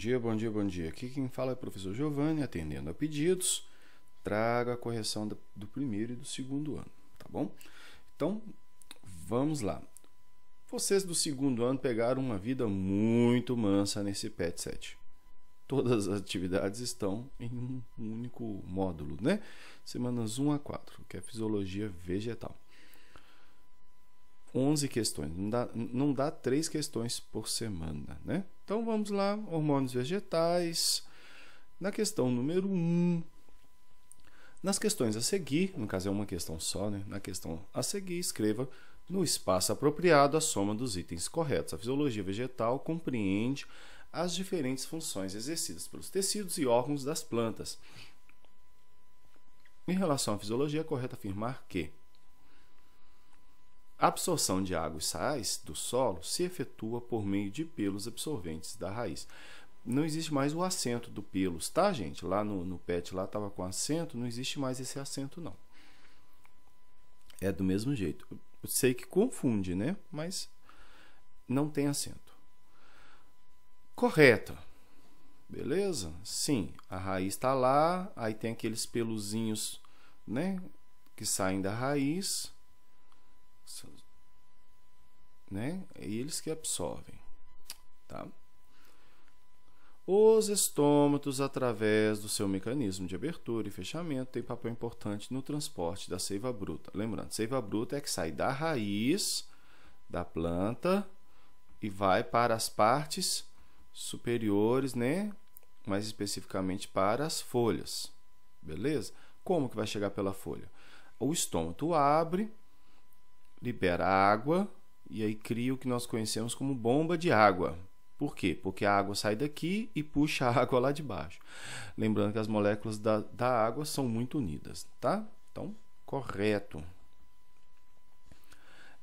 dia, bom dia, bom dia. Aqui quem fala é o professor Giovanni, atendendo a pedidos. Trago a correção do primeiro e do segundo ano, tá bom? Então, vamos lá. Vocês do segundo ano pegaram uma vida muito mansa nesse PET 7. Todas as atividades estão em um único módulo, né? Semanas 1 a 4, que é fisiologia vegetal. 11 questões, não dá, não dá 3 questões por semana, né? Então vamos lá, hormônios vegetais. Na questão número 1, um, nas questões a seguir, no caso é uma questão só, né? Na questão a seguir, escreva no espaço apropriado a soma dos itens corretos. A fisiologia vegetal compreende as diferentes funções exercidas pelos tecidos e órgãos das plantas. Em relação à fisiologia, é correto afirmar que a absorção de água e sais do solo se efetua por meio de pelos absorventes da raiz. Não existe mais o acento do pelos, tá, gente? Lá no, no PET lá estava com acento, não existe mais esse acento, não. É do mesmo jeito. Eu sei que confunde, né? Mas não tem acento. Correta. Beleza? Sim, a raiz está lá, aí tem aqueles peluzinhos, né? Que saem da raiz né? É eles que absorvem, tá? Os estômatos, através do seu mecanismo de abertura e fechamento, têm papel importante no transporte da seiva bruta. Lembrando, seiva bruta é que sai da raiz da planta e vai para as partes superiores, né? Mais especificamente para as folhas. Beleza? Como que vai chegar pela folha? O estômago abre libera água e aí cria o que nós conhecemos como bomba de água. Por quê? Porque a água sai daqui e puxa a água lá de baixo. Lembrando que as moléculas da, da água são muito unidas, tá? Então, correto.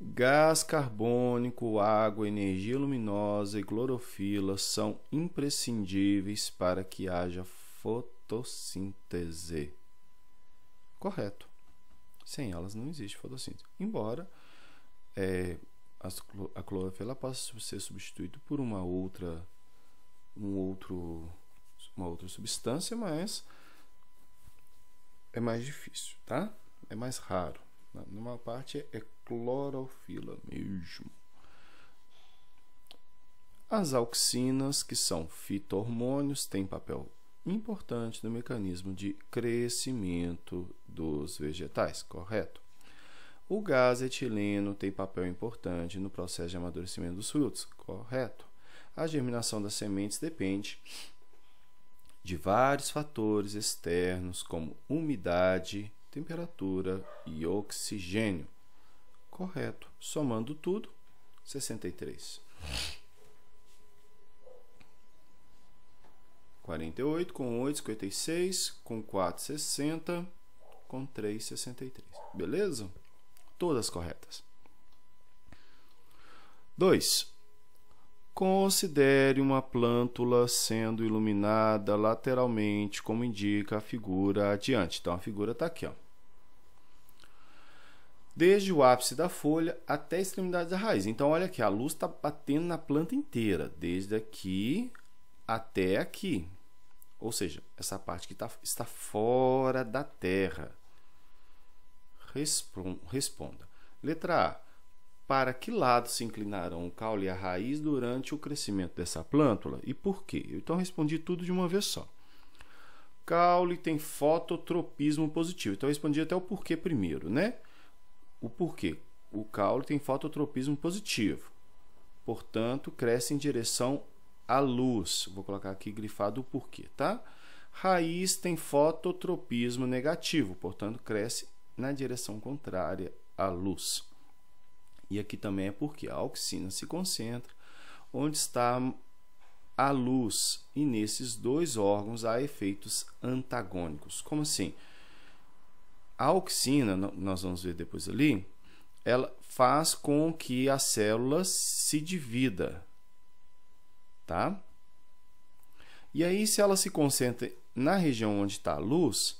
Gás carbônico, água, energia luminosa e clorofila são imprescindíveis para que haja fotossíntese. Correto. Sem elas não existe fotossíntese. Embora é, a clorofila pode ser substituída por uma outra um outro uma outra substância, mas é mais difícil, tá? É mais raro. Numa parte é clorofila mesmo. As auxinas, que são fitohormônios, têm papel importante no mecanismo de crescimento dos vegetais, correto? O gás etileno tem papel importante no processo de amadurecimento dos frutos, correto? A germinação das sementes depende de vários fatores externos, como umidade, temperatura e oxigênio. Correto. Somando tudo, 63. 48 com 8, 56, com 4, 60, com 3, 63. Beleza? todas corretas. 2. Considere uma plântula sendo iluminada lateralmente, como indica a figura adiante. Então, a figura está aqui. Ó. Desde o ápice da folha até a extremidade da raiz. Então, olha aqui, a luz está batendo na planta inteira, desde aqui até aqui. Ou seja, essa parte que tá, está fora da terra. Responda. Letra A. Para que lado se inclinarão o caule e a raiz durante o crescimento dessa plântula e por quê? Então respondi tudo de uma vez só. Caule tem fototropismo positivo. Então respondi até o porquê primeiro, né? O porquê. O caule tem fototropismo positivo. Portanto, cresce em direção à luz. Vou colocar aqui grifado o porquê, tá? Raiz tem fototropismo negativo, portanto, cresce na direção contrária à luz. E aqui também é porque a auxina se concentra onde está a luz, e nesses dois órgãos há efeitos antagônicos. Como assim? A auxina, nós vamos ver depois ali, ela faz com que a célula se divida, tá? E aí, se ela se concentra na região onde está a luz,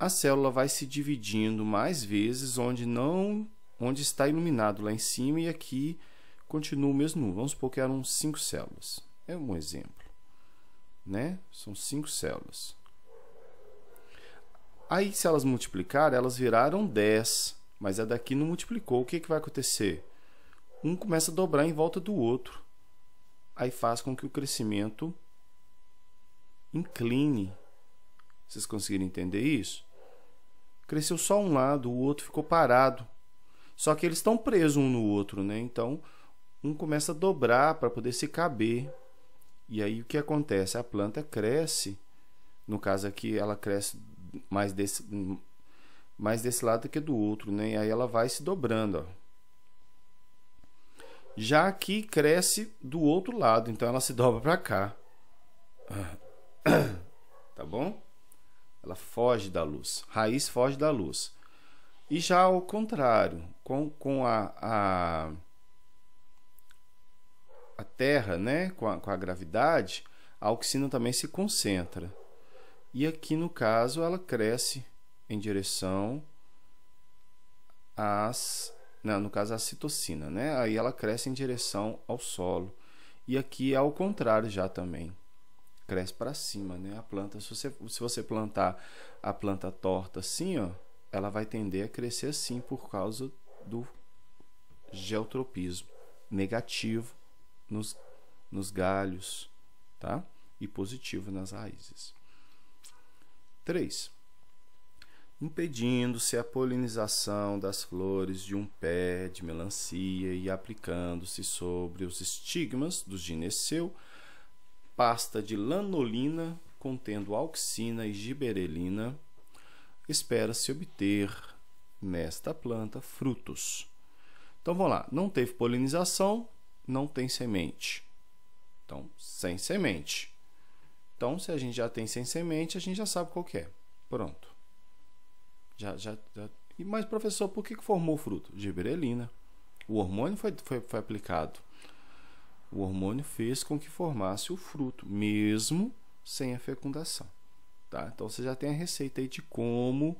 a célula vai se dividindo mais vezes onde não onde está iluminado lá em cima e aqui continua o mesmo número. Vamos supor que eram cinco células. É um exemplo. Né? São cinco células. Aí, se elas multiplicarem, elas viraram 10, mas a daqui não multiplicou. O que, é que vai acontecer? Um começa a dobrar em volta do outro. Aí faz com que o crescimento incline. Vocês conseguiram entender isso? cresceu só um lado, o outro ficou parado. Só que eles estão presos um no outro, né? Então, um começa a dobrar para poder se caber. E aí o que acontece? A planta cresce. No caso aqui, ela cresce mais desse, mais desse lado que do outro, né? E aí ela vai se dobrando, ó. Já aqui cresce do outro lado, então ela se dobra para cá. foge da luz. Raiz foge da luz. E já ao contrário, com, com a, a, a Terra, né? com, a, com a gravidade, a oxina também se concentra. E aqui, no caso, ela cresce em direção às. Não, no caso, à citocina, né? Aí ela cresce em direção ao solo. E aqui é ao contrário já também cresce para cima, né? A planta, se você, se você plantar a planta torta assim, ó, ela vai tender a crescer assim por causa do geotropismo negativo nos, nos galhos, tá? E positivo nas raízes. 3. Impedindo-se a polinização das flores de um pé de melancia e aplicando-se sobre os estigmas do gineceu pasta de lanolina contendo auxina e giberelina, espera-se obter nesta planta frutos. Então vamos lá, não teve polinização, não tem semente. Então, sem semente. Então, se a gente já tem sem semente, a gente já sabe qual é. Pronto. Já, já, já. Mas, professor, por que formou fruto? Giberelina. O hormônio foi, foi, foi aplicado. O hormônio fez com que formasse o fruto, mesmo sem a fecundação. Tá? Então você já tem a receita aí de como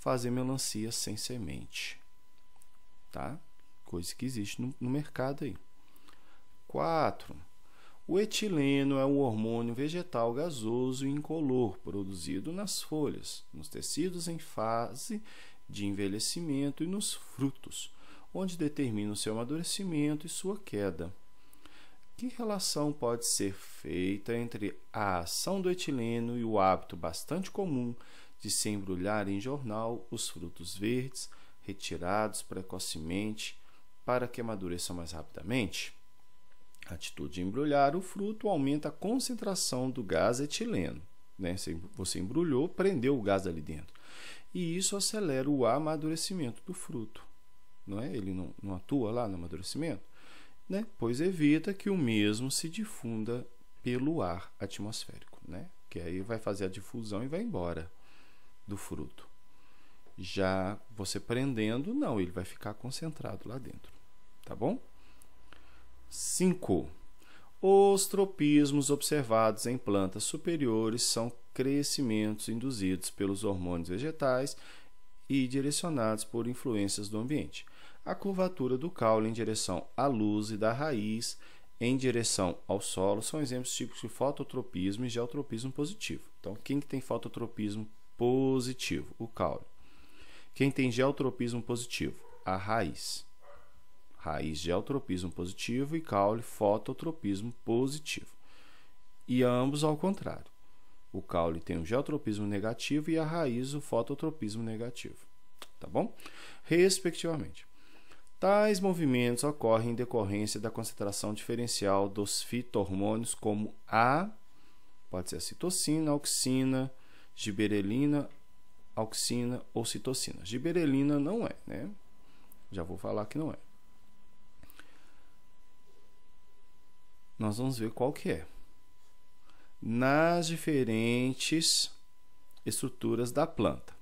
fazer melancia sem semente. Tá? Coisa que existe no, no mercado aí. 4. O etileno é um hormônio vegetal gasoso e incolor produzido nas folhas, nos tecidos em fase de envelhecimento e nos frutos, onde determina o seu amadurecimento e sua queda. Que relação pode ser feita entre a ação do etileno e o hábito bastante comum de se embrulhar em jornal os frutos verdes retirados precocemente para que amadureçam mais rapidamente? A atitude de embrulhar o fruto aumenta a concentração do gás etileno. Né? Você embrulhou, prendeu o gás ali dentro. E isso acelera o amadurecimento do fruto. Não é? Ele não, não atua lá no amadurecimento? né? pois evita que o mesmo se difunda pelo ar atmosférico, né? que aí vai fazer a difusão e vai embora do fruto. Já você prendendo, não, ele vai ficar concentrado lá dentro, tá bom? 5. Os tropismos observados em plantas superiores são crescimentos induzidos pelos hormônios vegetais e direcionados por influências do ambiente a curvatura do caule em direção à luz e da raiz em direção ao solo são exemplos típicos de fototropismo e geotropismo positivo. Então, quem que tem fototropismo positivo? O caule. Quem tem geotropismo positivo? A raiz. Raiz geotropismo positivo e caule fototropismo positivo. E ambos ao contrário. O caule tem o geotropismo negativo e a raiz o fototropismo negativo, tá bom? Respectivamente. Tais movimentos ocorrem em decorrência da concentração diferencial dos fitohormônios como a pode ser a citocina, a auxina, giberelina, auxina ou citocina. Giberelina não é, né? Já vou falar que não é. Nós vamos ver qual que é. Nas diferentes estruturas da planta.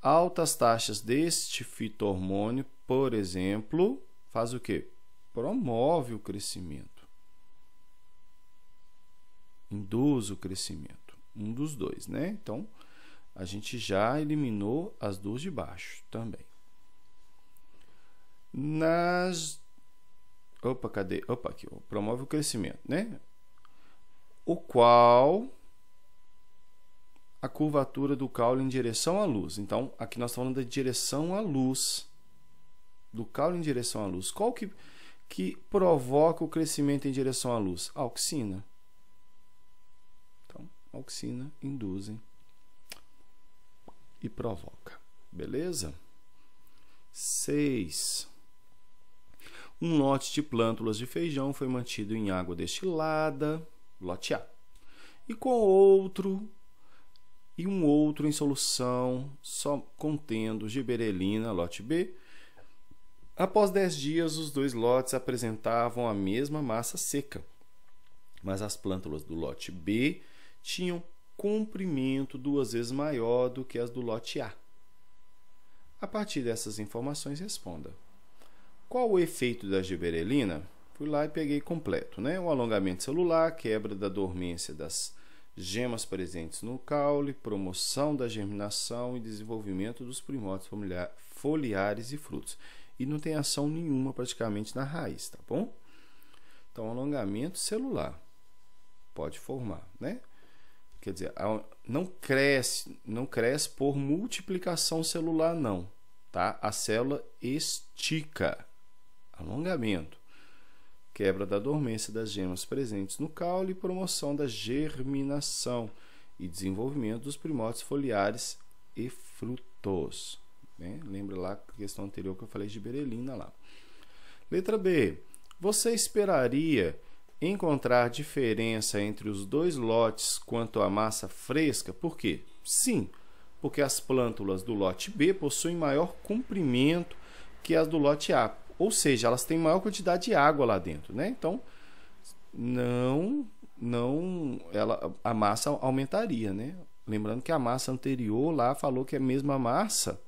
Altas taxas deste fitohormônio por exemplo, faz o que? Promove o crescimento. Induz o crescimento. Um dos dois, né? Então, a gente já eliminou as duas de baixo também. Nas. Opa, cadê? Opa, aqui. Promove o crescimento, né? O qual a curvatura do caule em direção à luz. Então, aqui nós estamos falando da direção à luz do caule em direção à luz. Qual que, que provoca o crescimento em direção à luz? A auxina. Então, a auxina induzem e provoca. Beleza? 6. Um lote de plântulas de feijão foi mantido em água destilada, lote A, e com outro e um outro em solução só contendo giberelina, lote B, Após 10 dias, os dois lotes apresentavam a mesma massa seca, mas as plântulas do lote B tinham comprimento duas vezes maior do que as do lote A. A partir dessas informações, responda. Qual o efeito da giberelina? Fui lá e peguei completo, né? O alongamento celular, quebra da dormência das gemas presentes no caule, promoção da germinação e desenvolvimento dos primórdios foliares e frutos e não tem ação nenhuma praticamente na raiz, tá bom? Então, alongamento celular pode formar, né? Quer dizer, não cresce, não cresce por multiplicação celular não, tá? A célula estica. Alongamento. Quebra da dormência das gemas presentes no caule e promoção da germinação e desenvolvimento dos primórdios foliares e frutos. Né? Lembra lá a questão anterior que eu falei de berelina lá. Letra B. Você esperaria encontrar diferença entre os dois lotes quanto à massa fresca? Por quê? Sim, porque as plântulas do lote B possuem maior comprimento que as do lote A, ou seja, elas têm maior quantidade de água lá dentro, né? Então, não não ela a massa aumentaria, né? Lembrando que a massa anterior lá falou que é a mesma massa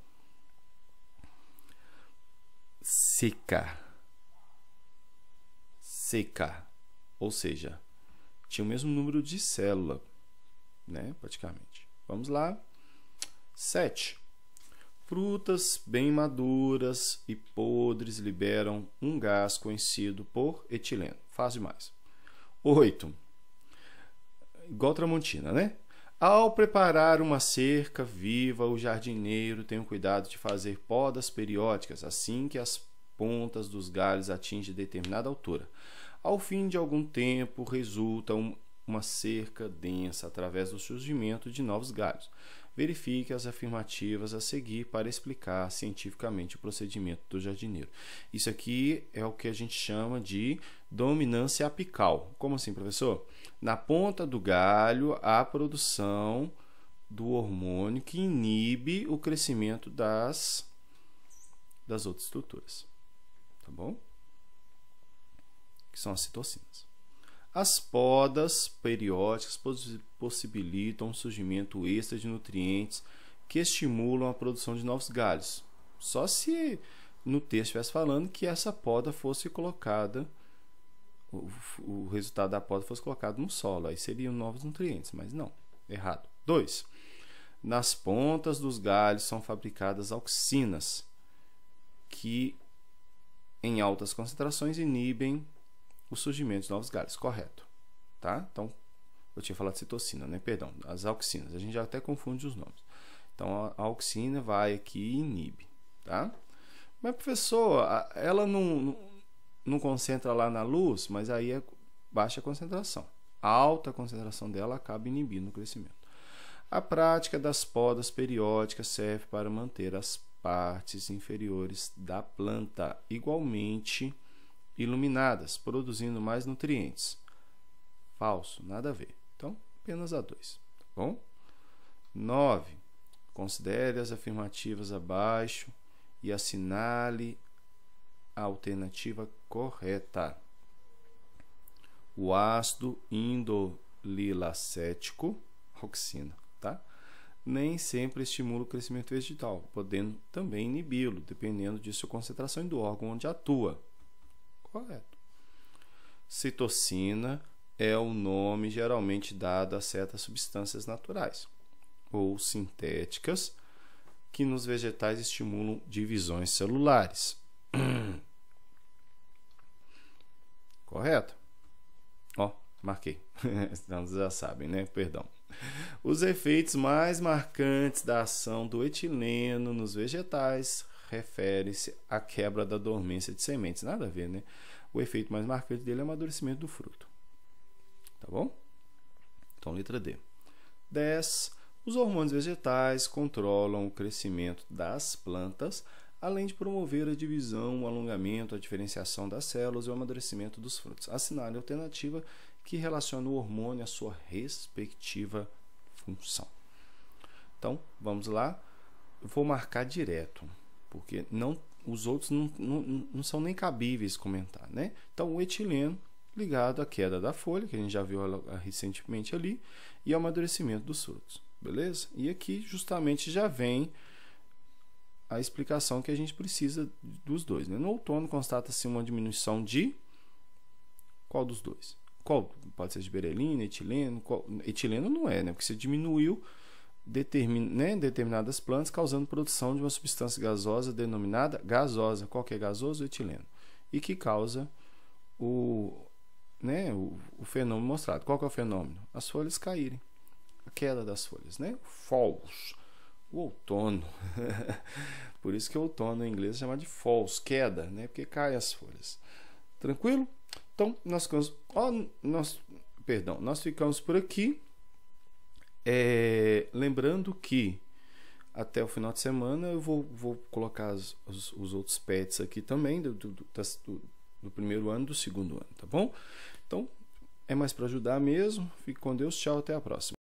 seca. Seca. Ou seja, tinha o mesmo número de célula, né? Praticamente. Vamos lá. 7. Frutas bem maduras e podres liberam um gás conhecido por etileno. Fácil demais. 8. Igual Tramontina, né? Ao preparar uma cerca viva, o jardineiro tem o cuidado de fazer podas periódicas assim que as pontas dos galhos atinge determinada altura. Ao fim de algum tempo, resulta um, uma cerca densa através do surgimento de novos galhos. Verifique as afirmativas a seguir para explicar cientificamente o procedimento do jardineiro. Isso aqui é o que a gente chama de dominância apical. Como assim, professor? Na ponta do galho, a produção do hormônio que inibe o crescimento das, das outras estruturas tá bom? Que são as citocinas. As podas periódicas possibilitam o surgimento extra de nutrientes que estimulam a produção de novos galhos. Só se no texto estivesse falando que essa poda fosse colocada, o, o, resultado da poda fosse colocado no solo, aí seriam novos nutrientes, mas não, errado. 2. Nas pontas dos galhos são fabricadas auxinas, que em altas concentrações inibem o surgimento de novos galhos, correto? Tá? Então, eu tinha falado de citocina, né? Perdão, as auxinas. A gente já até confunde os nomes. Então, a auxina vai aqui e inibe, tá? Mas, professor, ela não, não concentra lá na luz, mas aí é baixa concentração. A alta concentração dela acaba inibindo o crescimento. A prática das podas periódicas serve para manter as partes inferiores da planta igualmente iluminadas, produzindo mais nutrientes. Falso, nada a ver. Então, apenas a 2, tá bom? 9. Considere as afirmativas abaixo e assinale a alternativa correta. O ácido indolilacético, oxina nem sempre estimula o crescimento vegetal, podendo também inibi-lo, dependendo de sua concentração e do órgão onde atua. Correto. Citocina é o nome geralmente dado a certas substâncias naturais ou sintéticas que nos vegetais estimulam divisões celulares. Correto? Ó, marquei. Então já sabem, né? Perdão. Os efeitos mais marcantes da ação do etileno nos vegetais refere-se à quebra da dormência de sementes. Nada a ver, né? O efeito mais marcante dele é o amadurecimento do fruto. Tá bom? Então, letra D. 10. Os hormônios vegetais controlam o crescimento das plantas, além de promover a divisão, o alongamento, a diferenciação das células e o amadurecimento dos frutos. Assinale a alternativa que relaciona o hormônio à sua respectiva função. Então, vamos lá. Eu vou marcar direto, porque não os outros não, não, não são nem cabíveis comentar, né? Então, o etileno ligado à queda da folha, que a gente já viu ah, recentemente ali, e ao amadurecimento dos frutos, beleza? E aqui justamente já vem a explicação que a gente precisa dos dois. Né? No outono constata-se uma diminuição de qual dos dois? Qual? Pode ser de berelina, etileno. Qual? Etileno não é, né? Porque você diminuiu determin, né, determinadas plantas, causando produção de uma substância gasosa denominada gasosa. Qual que é gasoso? Etileno. E que causa o, né, o, o fenômeno mostrado. Qual que é o fenômeno? As folhas caírem. A queda das folhas, né? Falls. O outono. Por isso que outono em inglês é chamado de falls, queda, né? Porque caem as folhas. Tranquilo? Então, nós ficamos. Oh, nós, perdão, nós ficamos por aqui. É, lembrando que até o final de semana eu vou, vou colocar as, os, os, outros pets aqui também, do, do, do, do primeiro ano e do segundo ano, tá bom? Então, é mais para ajudar mesmo. Fique com Deus, tchau, até a próxima.